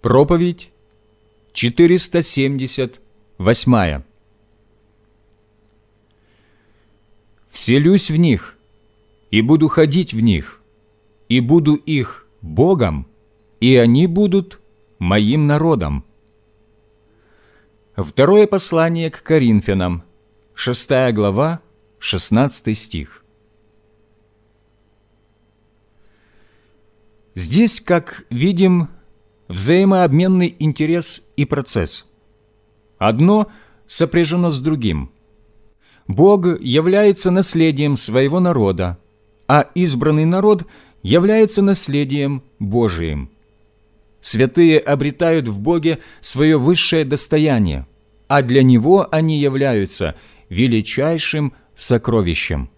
Проповедь 478. «Вселюсь в них, и буду ходить в них, и буду их Богом, и они будут моим народом». Второе послание к Коринфянам, 6 глава, 16 стих. Здесь, как видим, взаимообменный интерес и процесс. Одно сопряжено с другим. Бог является наследием своего народа, а избранный народ является наследием Божиим. Святые обретают в Боге свое высшее достояние, а для Него они являются величайшим сокровищем.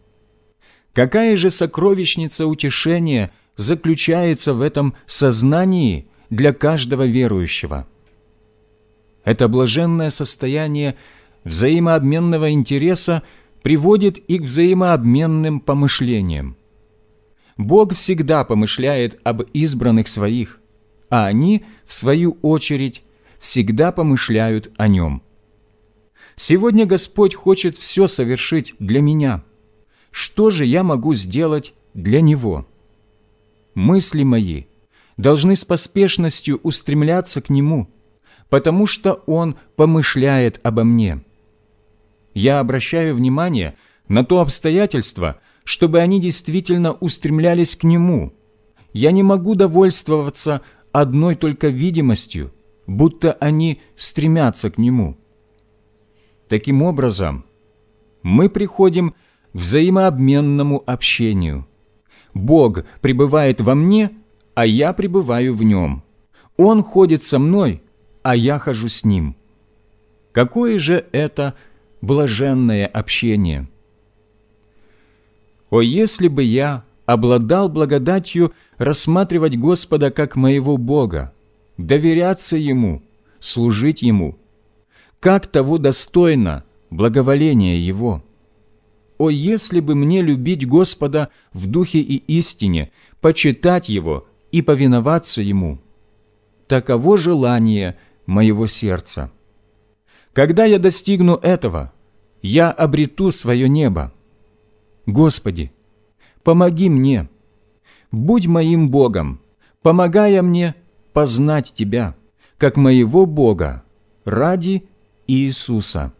Какая же сокровищница утешения заключается в этом сознании – для каждого верующего. Это блаженное состояние взаимообменного интереса приводит и к взаимообменным помышлениям. Бог всегда помышляет об избранных своих, а они, в свою очередь, всегда помышляют о Нем. Сегодня Господь хочет все совершить для меня. Что же я могу сделать для Него? Мысли мои – должны с поспешностью устремляться к Нему, потому что Он помышляет обо мне. Я обращаю внимание на то обстоятельство, чтобы они действительно устремлялись к Нему. Я не могу довольствоваться одной только видимостью, будто они стремятся к Нему. Таким образом, мы приходим к взаимообменному общению. Бог пребывает во мне – а я пребываю в нем. Он ходит со мной, а я хожу с ним. Какое же это блаженное общение! О, если бы я обладал благодатью рассматривать Господа как моего Бога, доверяться Ему, служить Ему, как того достойно благоволение Его! О, если бы мне любить Господа в духе и истине, почитать Его – и повиноваться Ему. Таково желание моего сердца. Когда я достигну этого, я обрету свое небо. Господи, помоги мне, будь моим Богом, помогая мне познать Тебя, как моего Бога, ради Иисуса.